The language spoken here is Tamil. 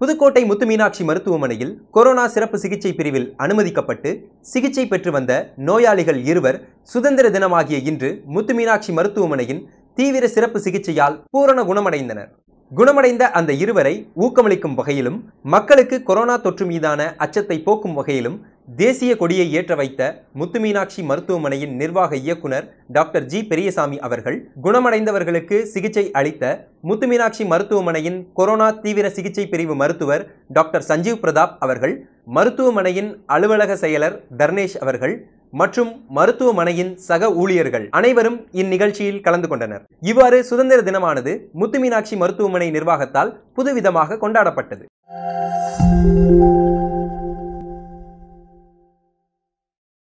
புதுக்கோட்டை முத்து மீனாட்சி மருத்துவமனையில் கொரோனா சிறப்பு சிகிச்சை பிரிவில் அனுமதிக்கப்பட்டு சிகிச்சை பெற்று வந்த நோயாளிகள் இருவர் சுதந்திர தினமாகிய இன்று முத்து மீனாட்சி மருத்துவமனையின் தீவிர சிறப்பு சிகிச்சையால் பூரண குணமடைந்தனர் குணமடைந்த அந்த இருவரை ஊக்கமளிக்கும் வகையிலும் மக்களுக்கு கொரோனா தொற்று மீதான அச்சத்தை போக்கும் வகையிலும் தேசிய கொடியை ஏற்ற வைத்த முத்துமீனாட்சி மருத்துவமனையின் நிர்வாக இயக்குனர் டாக்டர் ஜி பெரியசாமி அவர்கள் குணமடைந்தவர்களுக்கு சிகிச்சை அளித்த முத்துமீனாட்சி மருத்துவமனையின் கொரோனா தீவிர சிகிச்சை பிரிவு மருத்துவர் டாக்டர் சஞ்சீவ் பிரதாப் அவர்கள் மருத்துவமனையின் அலுவலக செயலர் தர்னேஷ் அவர்கள் மற்றும் மருத்துவமனையின் சக ஊழியர்கள் அனைவரும் இந்நிகழ்ச்சியில் கலந்து கொண்டனர் இவ்வாறு சுதந்திர தினமானது முத்துமீனாட்சி மருத்துவமனை நிர்வாகத்தால் புதுவிதமாக கொண்டாடப்பட்டது